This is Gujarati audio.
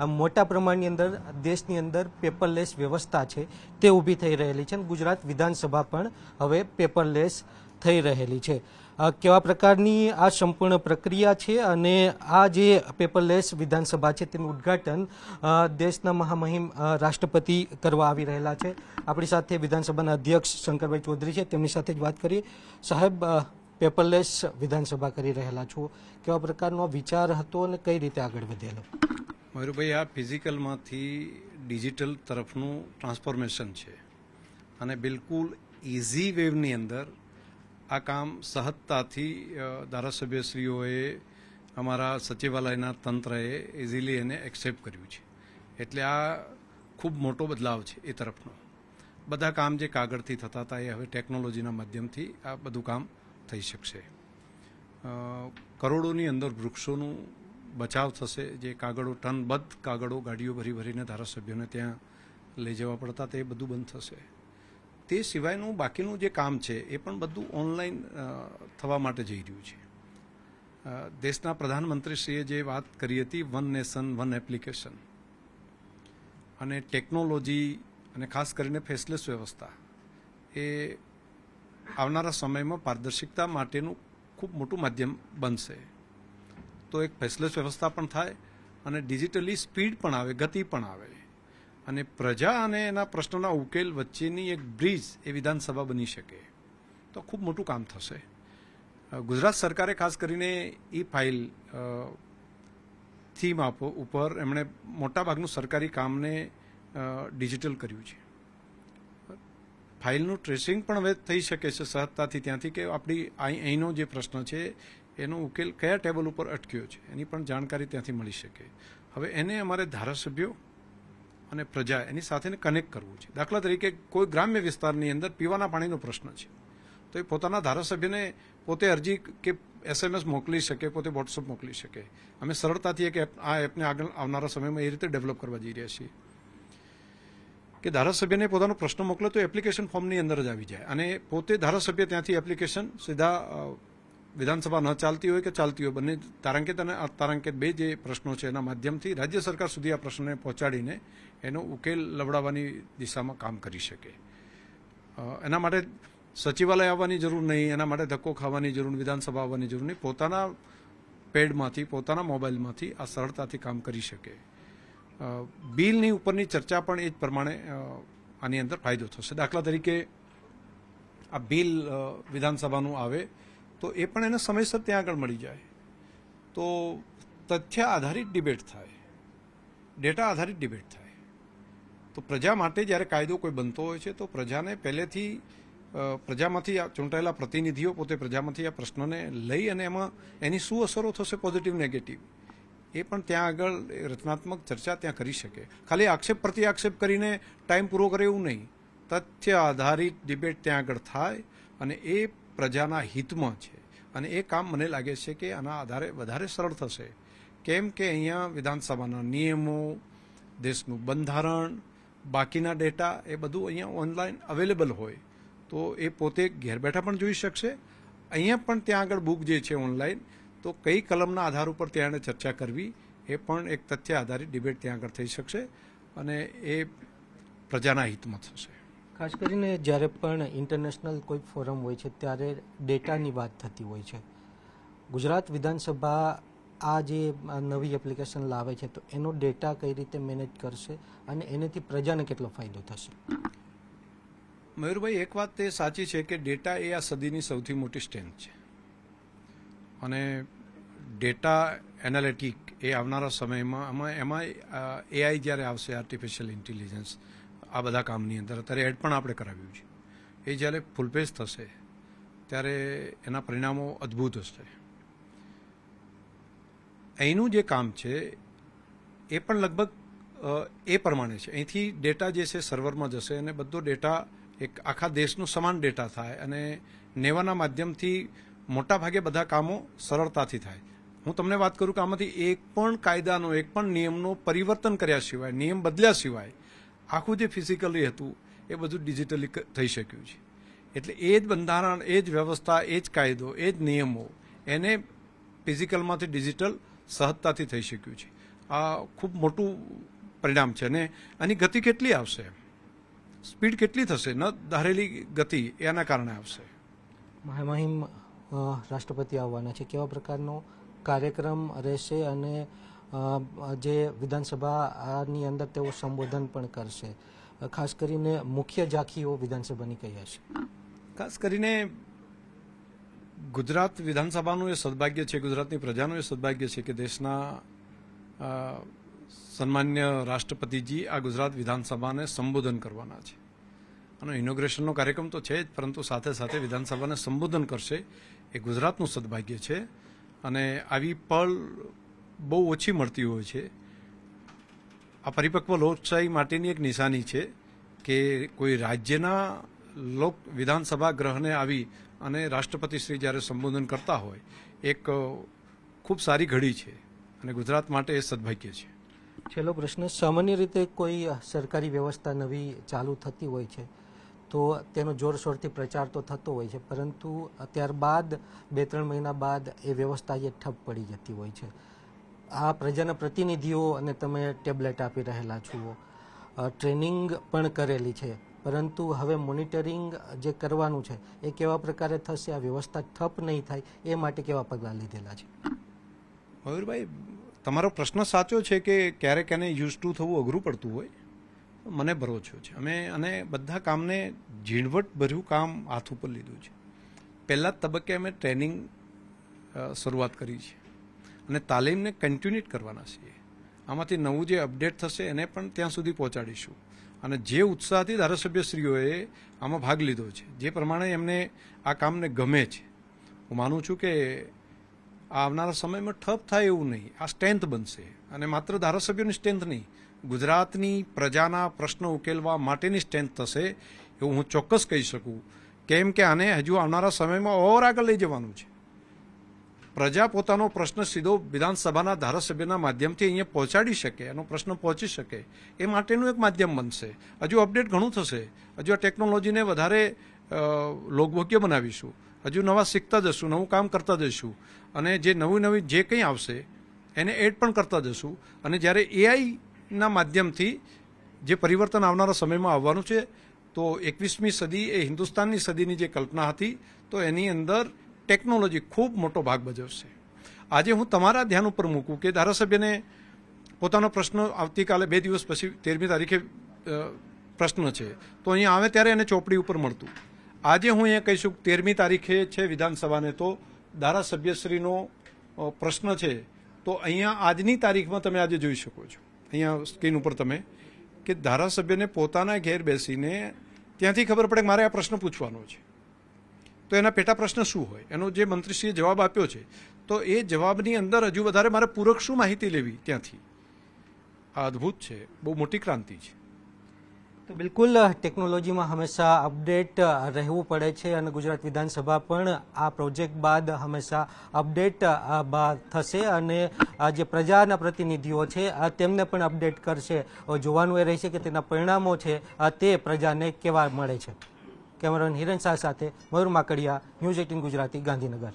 આ મોટા પ્રમાણની અંદર દેશની અંદર પેપરલેસ વ્યવસ્થા છે તે ઊભી થઈ રહેલી છે અને ગુજરાત વિધાનસભા પણ હવે પેપરલેસ થઈ રહેલી છે કેવા પ્રકારની આ સંપૂર્ણ પ્રક્રિયા છે અને આ જે પેપરલેસ વિધાનસભા છે તેનું ઉદ્ઘાટન દેશના મહામહિમ રાષ્ટ્રપતિ કરવા આવી રહેલા છે આપણી સાથે વિધાનસભાના અધ્યક્ષ શંકરભાઈ ચૌધરી છે તેમની સાથે જ વાત કરીએ સાહેબ પેપરલેસ વિધાનસભા કરી રહેલા છો કેવા પ્રકારનો વિચાર હતો અને કઈ રીતે આગળ વધેલો મયુરભાઈ આ ફિઝિકલમાંથી ડિજિટલ તરફનું ટ્રાન્સફોર્મેશન છે અને બિલકુલ ઇઝી વેવની અંદર આ કામ સહજતાથી ધારાસભ્યશ્રીઓએ અમારા સચિવાલયના તંત્રએ ઇઝીલી એને એક્સેપ્ટ કર્યું છે એટલે આ ખૂબ મોટો બદલાવ છે એ તરફનો બધા કામ જે કાગળથી થતા હતા એ હવે ટેકનોલોજીના માધ્યમથી આ બધું કામ થઈ શકશે કરોડોની અંદર વૃક્ષોનું બચાવ થશે જે કાગળો ટનબદ્ધ કાગળો ગાડીઓ ભરી ભરીને ધારાસભ્યોને ત્યાં લઈ જવા પડતા તે બધું બંધ થશે તે સિવાયનું બાકીનું જે કામ છે એ પણ બધું ઓનલાઈન થવા માટે જઈ રહ્યું છે દેશના પ્રધાનમંત્રીશ્રીએ જે વાત કરી હતી વન નેશન વન એપ્લિકેશન અને ટેકનોલોજી અને ખાસ કરીને ફેસલેસ વ્યવસ્થા એ આવનારા સમયમાં પારદર્શિકતા માટેનું ખૂબ મોટું માધ્યમ બનશે તો એક ફેસલેસ વ્યવસ્થા પણ થાય અને ડિજિટલી સ્પીડ પણ આવે ગતિ પણ આવે અને પ્રજા અને એના પ્રશ્નોના ઉકેલ વચ્ચેની એક બ્રિજ એ વિધાનસભા બની શકે તો ખૂબ મોટું કામ થશે ગુજરાત સરકારે ખાસ કરીને એ ફાઇલ થીમ આપો ઉપર એમણે મોટાભાગનું સરકારી કામને ડિજિટલ કર્યું છે ફાઇલનું ટ્રેસિંગ પણ હવે થઈ શકે છે સહજતાથી ત્યાંથી કે આપણી અહીંનો જે પ્રશ્ન છે એનો ઉકેલ કયા ટેબલ ઉપર અટક્યો છે એની પણ જાણકારી ત્યાંથી મળી શકે હવે એને અમારે ધારાસભ્યો અને પ્રજા એની સાથેને કનેક્ટ કરવું છે દાખલા તરીકે કોઈ ગ્રામ્ય વિસ્તારની અંદર પીવાના પાણીનો પ્રશ્ન છે તો એ પોતાના ધારાસભ્યને પોતે અરજી કે એસએમએસ મોકલી શકે પોતે વોટ્સઅપ મોકલી શકે અમે સરળતાથી એક એપ આ એપને આગળ આવનારા સમયમાં એ રીતે ડેવલપ કરવા જઈ રહ્યા છીએ કે ધારાસભ્યને પોતાનો પ્રશ્નો મોકલો તો એપ્લિકેશન ફોર્મની અંદર જ આવી જાય અને પોતે ધારાસભ્ય ત્યાંથી એપ્લિકેશન સીધા વિધાનસભા ન ચાલતી હોય કે ચાલતી હોય બને તરંકેત અને તરંકેત બે જે પ્રશ્નો છે એના માધ્યમથી રાજ્ય સરકાર સુધી આ પ્રશ્નોને પહોંચાડીને એનો ઉકેલ લવડાવવાની દિશામાં કામ કરી શકે એના માટે સચિવાલય આવવાની જરૂર નહી એના માટે ધક્કો ખાવાની જરૂર વિધાનસભા બને જરૂર નહી પોતાનો પેડમાંથી પોતાનો મોબાઈલમાંથી આ સરળતાથી કામ કરી શકે બિલની ઉપરની ચર્ચા પણ એ જ પ્રમાણે આની અંદર ફાયદો થશે દાખલા તરીકે આ બિલ વિધાનસભાનું આવે તો એ પણ એને સમયસર ત્યાં આગળ મળી જાય તો તથ્ય આધારિત ડિબેટ થાય ડેટા આધારિત ડિબેટ થાય તો પ્રજા માટે જ્યારે કાયદો કોઈ બનતો હોય છે તો પ્રજાને પહેલેથી પ્રજામાંથી ચૂંટાયેલા પ્રતિનિધિઓ પોતે પ્રજામાંથી આ પ્રશ્નને લઈ અને એમાં એની શું અસરો થશે પોઝિટિવ નેગેટિવ એ પણ ત્યાં આગળ રચનાત્મક ચર્ચા ત્યાં કરી શકે ખાલી આક્ષેપ પ્રતિ આક્ષેપ કરીને ટાઈમ પૂરો કરે એવું નહીં તથ્ય આધારિત ડિબેટ ત્યાં આગળ થાય અને એ પ્રજાના હિતમાં છે અને એ કામ મને લાગે છે કે આના આધારે વધારે સરળ થશે કેમ કે અહીંયા વિધાનસભાના નિયમો દેશનું બંધારણ બાકીના ડેટા એ બધું અહીંયા ઓનલાઈન અવેલેબલ હોય તો એ પોતે ઘેર બેઠા પણ જોઈ શકશે અહીંયા પણ ત્યાં આગળ બુક જે છે ઓનલાઈન તો કઈ કલમના આધાર ઉપર ત્યાં ચર્ચા કરવી એ પણ એક તથ્ય આધારિત ડિબેટ ત્યાં આગળ થઈ શકશે અને એ પ્રજાના હિતમાં થશે ખાસ કરીને જ્યારે પણ ઇન્ટરનેશનલ કોઈ ફોરમ હોય છે ત્યારે ડેટાની વાત થતી હોય છે ગુજરાત વિધાનસભા આ જે નવી એપ્લિકેશન લાવે છે તો એનો ડેટા કઈ રીતે મેનેજ કરશે અને એનેથી પ્રજાને કેટલો ફાયદો થશે મયુરભાઈ એક વાત તે સાચી છે કે ડેટા એ આ સદીની સૌથી મોટી સ્ટ્રેન્થ છે અને ડેટા એનાલિટિક એ આવનારા સમયમાં એમાં એઆઈ જ્યારે આવશે આર્ટિફિશિયલ ઇન્ટેલિજન્સ આ બધા કામની અંદર અત્યારે એડ પણ આપણે કરાવ્યું છે એ જ્યારે ફૂલપેજ થશે ત્યારે એના પરિણામો અદ્ભુત હશે અહીંનું જે કામ છે એ પણ લગભગ એ પ્રમાણે છે અહીંથી ડેટા જે છે સર્વરમાં જશે અને બધો ડેટા એક આખા દેશનો સમાન ડેટા થાય અને નેવાના માધ્યમથી મોટા ભાગે બધા કામો સરળતાથી થાય હું તમને વાત કરું કે આમાંથી એક પણ કાયદાનો એક પણ નિયમનો પરિવર્તન કર્યા સિવાય નિયમ બદલ્યા સિવાય આખું જે ફિઝિકલી હતું એ બધું ડિજિટલી થઈ શક્યું છે એટલે એ જ બંધારણ એ જ વ્યવસ્થા એ જ કાયદો એ જ નિયમો એને ફિઝિકલમાંથી ડિજિટલ સહજતાથી થઈ શક્યું છે આ ખૂબ મોટું પરિણામ છે અને આની ગતિ કેટલી આવશે સ્પીડ કેટલી થશે ન ધારેલી ગતિ એના કારણે આવશે મહિમ રાષ્ટ્રપતિ આવવાના છે કેવા પ્રકારનો કાર્યક્રમ રહેશે અને જે વિધાનસભાની અંદર તેઓ સંબોધન પણ કરશે ખાસ કરીને મુખ્ય ઝાંખીઓ વિધાનસભાની કહી હશે ખાસ કરીને ગુજરાત વિધાનસભાનું એ સદભાગ્ય છે ગુજરાતની પ્રજાનું એ સદભાગ્ય છે કે દેશના સન્માન્ય રાષ્ટ્રપતિજી આ ગુજરાત વિધાનસભાને સંબોધન કરવાના છે અને ઇનોગ્રેશનનો કાર્યક્રમ તો છે જ પરંતુ સાથે સાથે વિધાનસભાને સંબોધન કરશે એ ગુજરાતનું સદભાગ્ય છે અને આવી પળ બહુ ઓછી મળતી હોય છે આ પરિપક્વ લોકશાહી માટેની એક નિશાની છે કે કોઈ રાજ્યના લોક વિધાનસભા ગ્રહને આવી અને રાષ્ટ્રપતિ શ્રી જ્યારે સંબોધન કરતા હોય એક ખૂબ સારી ઘડી છે અને ગુજરાત માટે એ સદભાગ્ય છે છેલ્લો પ્રશ્ન સામાન્ય રીતે કોઈ સરકારી વ્યવસ્થા નવી ચાલુ થતી હોય છે તો તેનો જોરશોરથી પ્રચાર તો થતો હોય છે પરંતુ ત્યારબાદ બે ત્રણ મહિના બાદ એ વ્યવસ્થા જે ઠપ પડી જતી હોય છે આ પ્રજાના પ્રતિનિધિઓ અને તમે ટેબ્લેટ આપી રહેલા છો ટ્રેનિંગ પણ કરેલી છે પરંતુ હવે મોનિટરિંગ જે કરવાનું છે એ કેવા પ્રકારે થશે આ વ્યવસ્થા ઠપ નહીં થાય એ માટે કેવા પગલાં લીધેલા છે મયુરભાઈ તમારો પ્રશ્ન સાચો છે કે ક્યારેક એને યુઝ ટુ થવું અઘરું પડતું હોય મને ભરોસો છે અમે અને બધા કામને ઝીણવટભર્યું કામ હાથ ઉપર લીધું છે પહેલાં તબક્કે અમે ટ્રેનિંગ શરૂઆત કરી છે અને તાલીમને કન્ટિન્યુટ કરવાના છીએ આમાંથી નવું જે અપડેટ થશે એને પણ ત્યાં સુધી પહોંચાડીશું અને જે ઉત્સાહથી ધારાસભ્યશ્રીઓએ આમાં ભાગ લીધો છે જે પ્રમાણે એમને આ કામને ગમે છે હું માનું છું કે આવનારા સમયમાં ઠપ થાય એવું નહીં આ સ્ટ્રેન્થ બનશે અને માત્ર ધારાસભ્યોની સ્ટ્રેન્થ નહીં ગુજરાતની પ્રજાના પ્રશ્નો ઉકેલવા માટેની સ્ટ્રેન્થ થશે એવું હું ચોક્કસ કહી શકું કેમ કે આને હજુ આવનારા સમયમાં ઓર આગળ લઈ જવાનું છે પ્રજા પોતાનો પ્રશ્ન સીધો વિધાનસભાના ધારાસભ્યના માધ્યમથી અહીંયા પહોંચાડી શકે એનો પ્રશ્ન પહોંચી શકે એ માટેનું એક માધ્યમ બનશે હજુ અપડેટ ઘણું થશે હજુ આ ટેકનોલોજીને વધારે લોકભોગ્ય બનાવીશું હજુ નવા શીખતા જશું નવું કામ કરતા જશું અને જે નવી નવી જે કંઈ આવશે એને એડ પણ કરતા જશું અને જ્યારે એઆઈ ના માધ્યમથી જે પરિવર્તન આવનારા સમયમાં આવવાનું છે તો એકવીસમી સદી એ હિન્દુસ્તાનની સદીની જે કલ્પના હતી તો એની અંદર ટેકનોલોજી ખૂબ મોટો ભાગ ભજવશે આજે હું તમારા ધ્યાન ઉપર મૂકું કે ધારાસભ્યને પોતાનો પ્રશ્ન આવતીકાલે બે દિવસ પછી તેરમી તારીખે પ્રશ્ન છે તો અહીં આવે ત્યારે એને ચોપડી ઉપર મળતું આજે હું એ કહીશું તેરમી તારીખે છે વિધાનસભાને તો ધારાસભ્યશ્રીનો પ્રશ્ન છે તો અહીંયા આજની તારીખમાં તમે આજે જોઈ શકો છો અહીંયા સ્ક્રીન ઉપર તમે કે ધારાસભ્યને પોતાના ઘેર બેસીને ત્યાંથી ખબર પડે કે મારે આ પ્રશ્ન પૂછવાનો છે તો એના પેટા પ્રશ્ન શું હોય એનો જે મંત્રીશ્રીએ જવાબ આપ્યો છે તો એ જવાબની અંદર હજુ વધારે મારે પૂરક શું માહિતી લેવી ત્યાંથી આ અદ્ભુત છે બહુ મોટી ક્રાંતિ છે તો બિલકુલ ટેકનોલોજીમાં હંમેશા અપડેટ રહેવું પડે છે અને ગુજરાત વિધાનસભા પણ આ પ્રોજેક્ટ બાદ હંમેશા અપડેટ થશે અને જે પ્રજાના પ્રતિનિધિઓ છે તેમને પણ અપડેટ કરશે જોવાનું એ રહેશે કે તેના પરિણામો છે તે પ્રજાને કેવા મળે છે કેમેરામેન હિરન શાહ સાથે મયુર માકડિયા ન્યૂઝ એટીન ગુજરાતી ગાંધીનગર